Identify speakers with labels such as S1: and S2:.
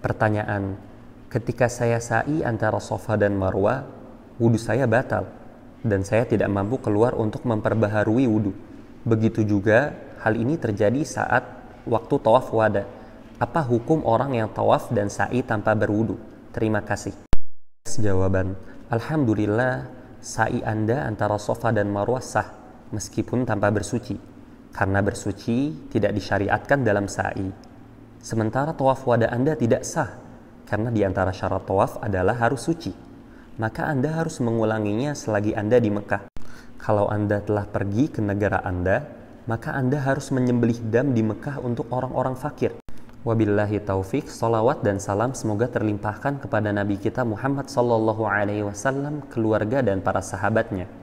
S1: Pertanyaan, ketika saya sa'i antara sofa dan marwah wudhu saya batal dan saya tidak mampu keluar untuk memperbaharui wudhu. Begitu juga hal ini terjadi saat waktu tawaf wada. Apa hukum orang yang tawaf dan sa'i tanpa berwudhu? Terima kasih. Jawaban, Alhamdulillah sa'i Anda antara sofa dan marwah sah meskipun tanpa bersuci. Karena bersuci tidak disyariatkan dalam sa'i. Sementara tawaf wada Anda tidak sah, karena di antara syarat tawaf adalah harus suci. Maka Anda harus mengulanginya selagi Anda di Mekah. Kalau Anda telah pergi ke negara Anda, maka Anda harus menyembelih dam di Mekah untuk orang-orang fakir. Wabillahi taufik, salawat dan salam semoga terlimpahkan kepada Nabi kita Muhammad Sallallahu Alaihi Wasallam, keluarga dan para sahabatnya.